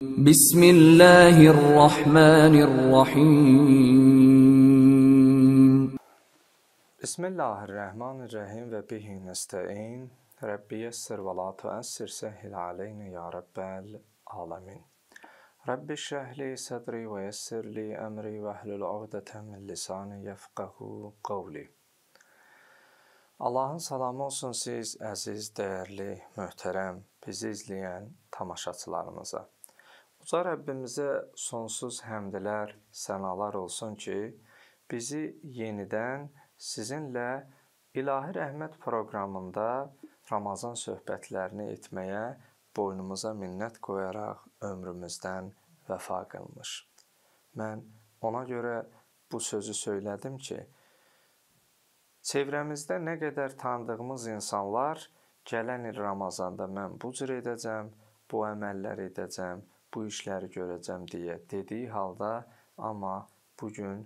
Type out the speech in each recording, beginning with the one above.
بسم الله الرحمن الرحيم بسم الله الرحمن الرحيم وبه نستعين ربي يسر ولا تؤسر سهل علينا يا رب العالمين رب اشرح لي صدري ويسر لي أمري واحلل عقدة من لساني يفقه قولي Allahın salamı olsun siz əziz, dəyərli, möhtərəm, bizi izləyən tamaşaçılarımıza. Uca Rəbbimizə sonsuz həmdlər, sənalar olsun ki, bizi yenidən sizinlə İlahi Rəhmət proqramında Ramazan söhbətlərini etməyə boynumuza minnət qoyaraq ömrümüzdən vəfa qılmış. Mən ona görə bu sözü söylədim ki, çevrəmizdə nə qədər tanıdığımız insanlar gələn il Ramazanda mən bu cür edəcəm, bu əməlləri edəcəm, bu işləri görəcəm deyə dediyi halda amma bu gün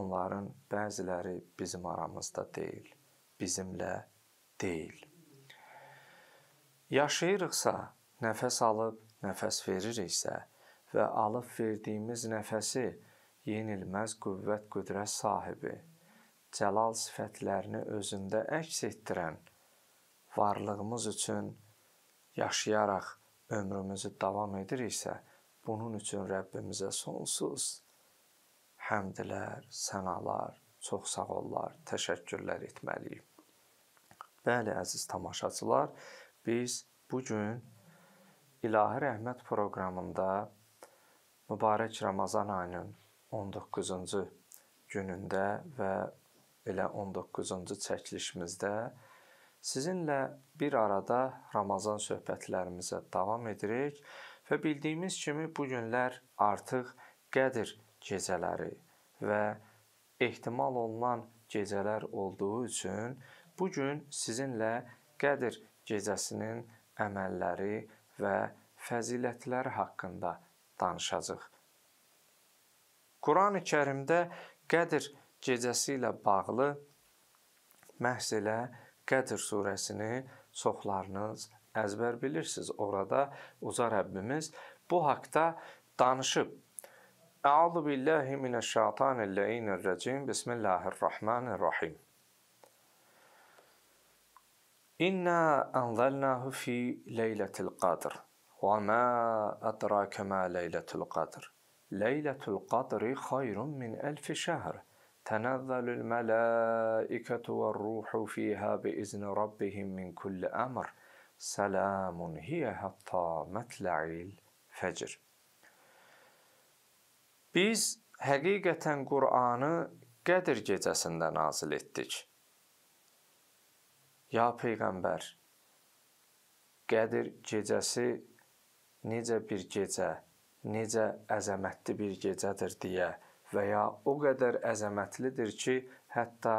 onların bəziləri bizim aramızda deyil, bizimlə deyil. Yaşayırıqsa, nəfəs alıb, nəfəs veririksə və alıb verdiyimiz nəfəsi yenilməz qüvvət, qüdrət sahibi, cəlal sifətlərini özündə əks etdirən varlığımız üçün yaşayaraq ömrümüzü davam ediriksə, bunun üçün Rəbbimizə sonsuz həmdlər, sənalar, çox sağ ollar, təşəkkürlər etməliyik. Bəli, əziz tamaşaçılar, biz bu gün İlahi Rəhmət proqramında mübarək Ramazan ayının 19-cu günündə və elə 19-cu çəkilişimizdə Sizinlə bir arada Ramazan söhbətlərimizə davam edirik və bildiyimiz kimi bu günlər artıq Qədir gecələri və ehtimal olunan gecələr olduğu üçün bu gün sizinlə Qədir gecəsinin əməlləri və fəzilətləri haqqında danışacağıq. Qurani-Kərimdə Qədir gecəsi ilə bağlı məhz elə Qədr surəsini çoxlarınız əzbər bilirsiniz. Orada uca Rəbbimiz bu haqqda danışıb. Əuzu billahi minəşşeytanir-racim. Bismillahir-rahmanir-rahim. İnna anzalnahu fi leyletil qadr. Ve ma adrake ma leyletul qadr. Leyletul qadri hayrun min elfi şehr. Tənəzzəlül mələikətü və ruhu fiyhə bi izni rabbihim min kulli əmr. Selamun hiyə hətta mətla'il fəcr. Biz həqiqətən Qur'anı Qədir gecəsində nazil etdik. Ya Peyğəmbər, Qədir gecəsi necə bir gecə, necə əzəmətli bir gecədir deyə və ya o qədər əzəmətlidir ki, hətta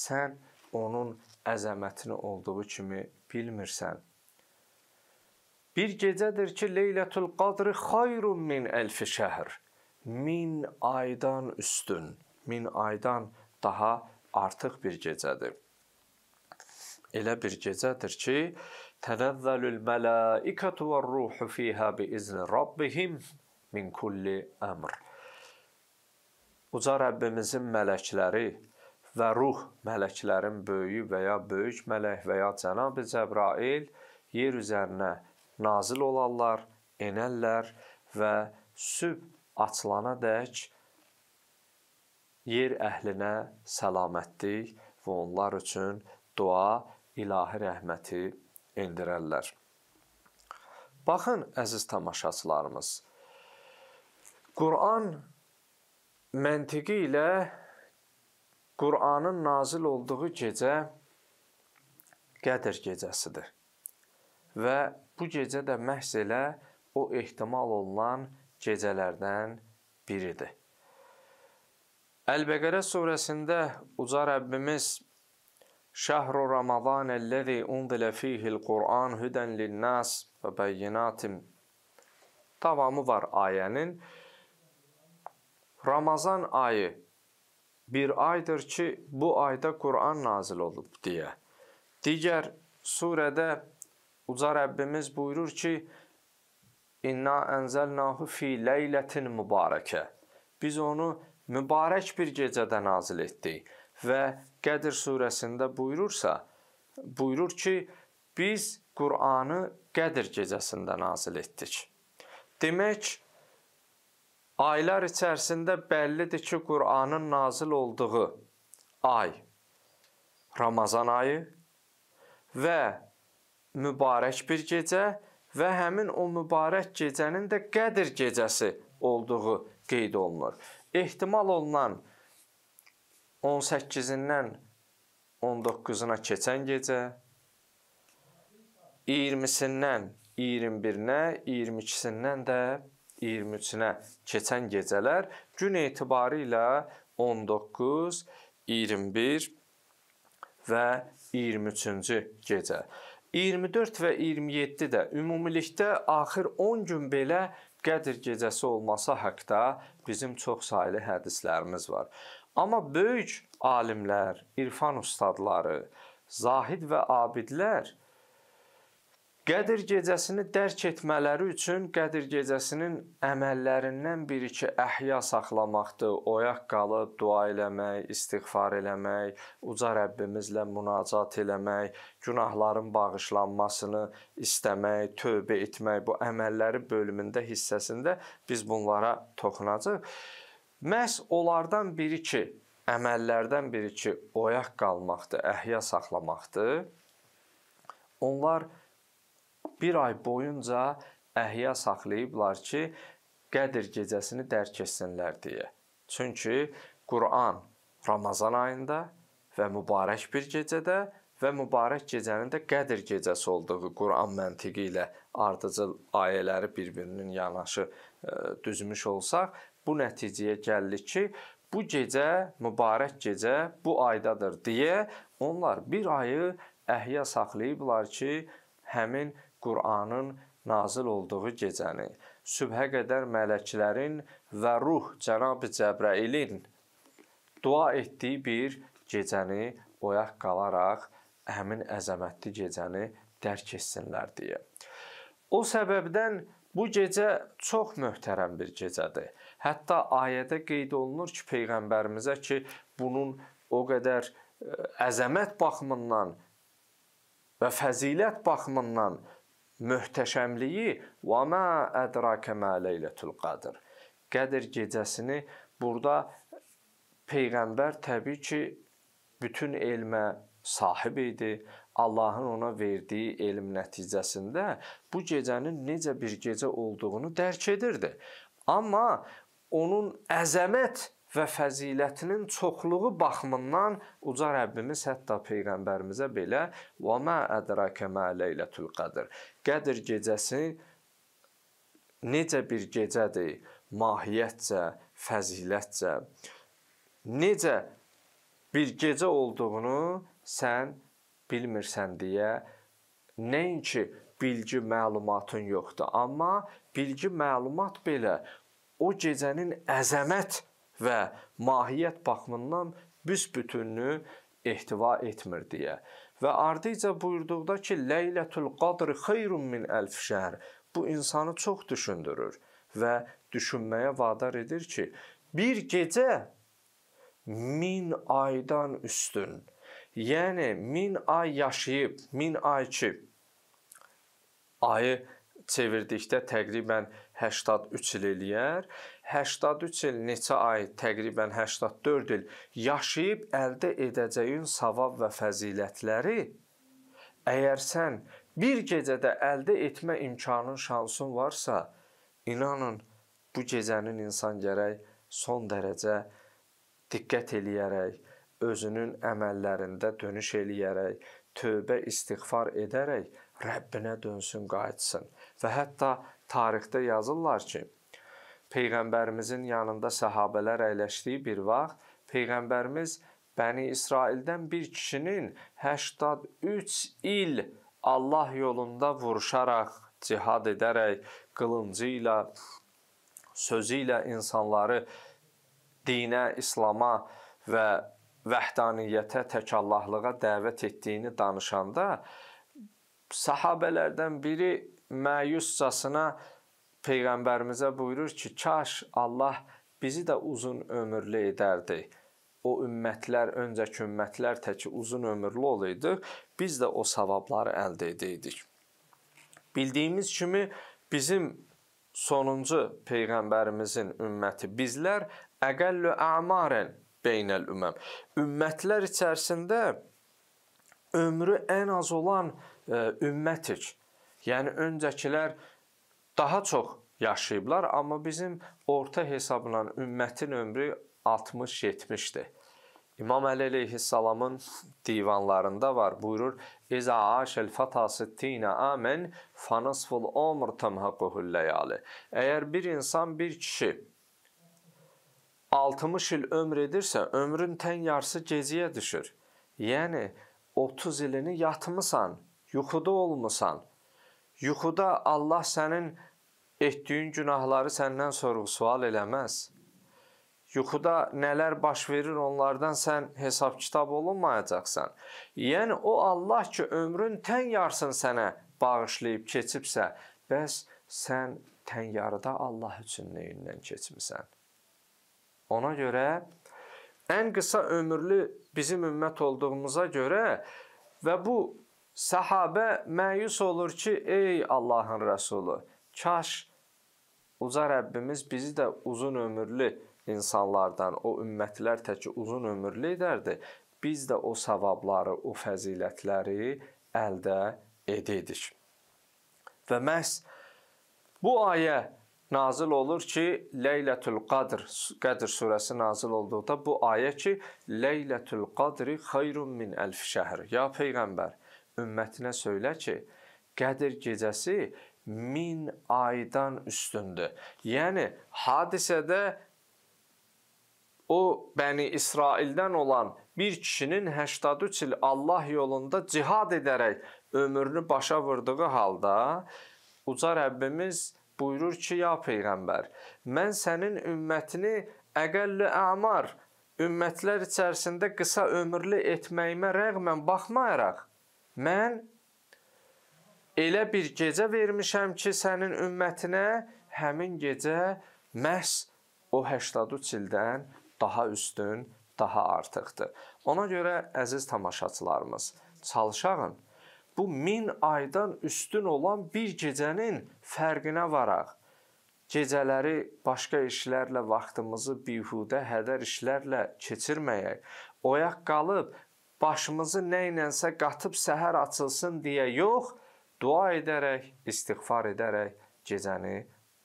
sən onun əzəmətini olduğu kimi bilmirsən. Bir gecədir ki, Leylətul Qadr xayrun min elf şəhr. 1000 aydan üstün, 1000 aydan daha artıq bir gecədir. Elə bir gecədir ki, tənəzzəlül mələikətü və ruhu fiha bi izni rabbihim min kulli əmr uca Rəbbimizin mələkləri və ruh mələklərin böyüyü və ya böyük mələk və ya Cənab-ı Cəbrail yer üzərinə nazil olarlar, enərlər və sübh açılana dək yer əhlinə səlamətlik və onlar üçün dua, ilahi rəhməti endirərlər. Baxın əziz tamaşaçılarımız. Quran məntiqi ilə Qur'anın nazil olduğu gecə Qədr gecəsidir. Və bu gecə də məhz elə o ehtimal olunan gecələrdən biridir. Əl-Bəqərə surəsində uca Rəbbimiz Şəhru Ramazan əlləzi unzilə fihil Qur'an hüdən linnas və bəyyinatin davamı var ayənin. Ramazan ayı bir aydır ki, bu ayda Quran nazil olub deyə. Digər surədə Uca Rəbbimiz buyurur ki, İnna ənzəlnahu fi leylətin mübarəkə. Biz onu mübarək bir gecədə nazil etdik və Qədir surəsində buyurursa, buyurur ki, biz Qur'anı Qədir gecəsində nazil etdik. Demək, aylar içərisində bəllidir ki, Qur'anın nazil olduğu ay Ramazan ayı və mübarək bir gecə və həmin o mübarək gecənin də Qədir gecəsi olduğu qeyd olunur. Ehtimal olunan 18-dən 19-una keçən gecə, 20-sindən 21-nə, 22-sindən də 23-nə keçən gecələr gün etibarı ilə 19, 21 və 23-cü gecə. 24 və 27 də ümumilikdə axır 10 gün belə Qədr gecəsi olması haqqında bizim çox saylı hədislərimiz var. Amma böyük alimlər, irfan ustadları, zahid və abidlər Qədir gecəsini dərk etmələri üçün Qədir gecəsinin əməllərindən biri ki, əhya saxlamaqdır, oyaq qalıb dua eləmək, istighfar eləmək, uca Rəbbimizlə münacat eləmək, günahların bağışlanmasını istəmək, tövbə etmək bu əməlləri bölümündə hissəsində biz bunlara toxunacağıq. Məhz onlardan biri ki, əməllərdən biri ki, oyaq qalmaqdır, əhya saxlamaqdır. Onlar bir ay boyunca əhya saxlayıblar ki, Qədir gecəsini dərk etsinlər deyə. Çünki Quran Ramazan ayında və mübarək bir gecədə və mübarək gecənin də Qədir gecəsi olduğu Quran məntiqi ilə ardıcıl ayələri bir-birinin yanaşı e, düzmüş olsaq, bu nəticəyə gəldik ki, bu gecə mübarək gecə bu aydadır deyə onlar bir ayı əhya saxlayıblar ki, həmin Qur'anın nazil olduğu gecəni sübhə qədər mələklərin və ruh Cənab Cəbrailin dua etdiyi bir gecəni oyaq qalaraq həmin əzəmətli gecəni dərk etsinlər deyə. O səbəbdən bu gecə çox möhtərəm bir gecədir. Hətta ayədə qeyd olunur ki, peyğəmbərimizə ki, bunun o qədər e, əzəmət baxımından və fəzilət baxımından möhtəşəmliyi və mə ədrake mə leylətul qadr. Qədr gecəsini burada peyğəmbər təbii ki bütün elmə sahib idi. Allahın ona verdiyi elm nəticəsində bu gecənin necə bir gecə olduğunu dərk edirdi. Amma onun əzəmət və fəzilətinin çoxluğu baxımından uca Rəbbimiz hətta peyğəmbərimizə belə "Və ma ədraka ma leyletul qadr" Qədr gecəsi necə bir gecədir? Mahiyyətcə, fəzilətcə necə bir gecə olduğunu sən bilmirsən deyə nəinki bilgi məlumatın yoxdur, amma bilgi məlumat belə o gecənin əzəmət və mahiyyət baxımından büsbütünlü ehtiva etmir deyə. Və ardıca buyurduqda ki, Leylətul Qadr xeyrun min əlf şəhr. Bu insanı çox düşündürür və düşünməyə vadar edir ki, bir gecə min aydan üstün. Yəni min ay yaşayıb, min ay ki ayı çevirdikdə təqribən 83 il eləyər 83 il neçə ay, təqribən 84 il yaşayıb əldə edəcəyin savab və fəzilətləri əgər sən bir gecədə əldə etmə imkanın, şansın varsa, inanın bu gecənin insan gərək son dərəcə diqqət eləyərək, özünün əməllərində dönüş eləyərək, tövbə istighfar edərək Rəbbinə dönsün, qayıtsın. Və hətta tarixdə yazırlar ki, Peyğəmbərimizin yanında səhabələr əyləşdiyi bir vaxt Peyğəmbərimiz Bəni İsraildən bir kişinin 83 il Allah yolunda vuruşaraq, cihad edərək, qılıncı ilə, sözü ilə insanları dinə, İslam'a və vəhdaniyyətə, təkallahlığa dəvət etdiyini danışanda sahabelərdən biri məyuscasına Peyğəmbərimizə buyurur ki, kaş Allah bizi də uzun ömürlü edərdi. O ümmətlər, öncəki ümmətlər təki uzun ömürlü olaydı, biz də o savabları əldə edəydik. Bildiyimiz kimi bizim sonuncu peyğəmbərimizin ümməti bizlər əqəllü əmarən beynəl üməm. Ümmətlər içərisində ömrü ən az olan e, ümmətik. Yəni öncəkilər daha çox yaşayıblar, amma bizim orta hesabla ümmətin ömrü 60-70-dir. İmam Əli əleyhissalamın divanlarında var. Buyurur: "İza aşel fatası tina amen fanasful umr tamhaquhul layali." Əgər bir insan, bir kişi 60 il ömr edirsə, ömrün tən yarısı gecəyə düşür. Yəni 30 ilini yatmısan, yuxuda olmusan, Yuxuda Allah sənin etdiyin günahları səndən sorğu-sual eləməz. Yuxuda nələr baş verir onlardan sən hesab-kitab olunmayacaqsan. Yəni o Allah ki, ömrün tən yarısını sənə bağışlayıb keçibsə, bəs sən tən yarıda Allah üçün nəyindən keçmisən? Ona görə ən qısa ömürlü bizim ümmət olduğumuza görə və bu Sahabə məyus olur ki, ey Allahın rəsulu, kaş uca Rəbbimiz bizi də uzun ömürlü insanlardan, o ümmətlər təki uzun ömürlü edərdi. Biz də o savabları, o fəzilətləri əldə edirik. Və məhz bu ayə nazil olur ki, Leylətul Qadr, Qədr surəsi nazil olduqda bu ayə ki, Leylətul Qadri xeyrun min əlf şəhr. Ya peyğəmbər, ümmətinə söylə ki, Qədir gecəsi 1000 aydan üstündür. Yəni hadisədə o Bəni İsraildən olan bir kişinin 83 il Allah yolunda cihad edərək ömrünü başa vurduğu halda uca Rəbbimiz buyurur ki, ya peyğəmbər, mən sənin ümmətini əqəlli əmar ümmətlər içərisində qısa ömürlü etməyimə rəğmən baxmayaraq Mən elə bir gecə vermişəm ki, sənin ümmətinə həmin gecə məhz o 83 ildən daha üstün, daha artıqdır. Ona görə əziz tamaşaçılarımız, çalışağın bu 1000 aydan üstün olan bir gecənin fərqinə varaq gecələri başqa işlərlə vaxtımızı bihudə hədər işlərlə keçirməyək. Oyaq qalıb başımızı nə ilənsə qatıb səhər açılsın deyə yox, dua edərək, istighfar edərək gecəni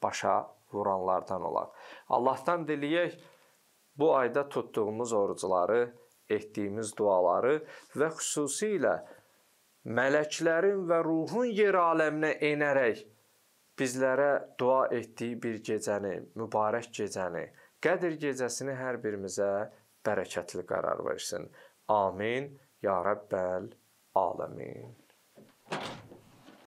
başa vuranlardan olaq. Allahdan diləyək bu ayda tutduğumuz orucları, etdiyimiz duaları və xüsusilə mələklərin və ruhun yer aləminə enərək bizlərə dua etdiyi bir gecəni, mübarək gecəni, Qədir gecəsini hər birimizə bərəkətli qərar versin. Amin. Ya Rəbbəl Aləmin.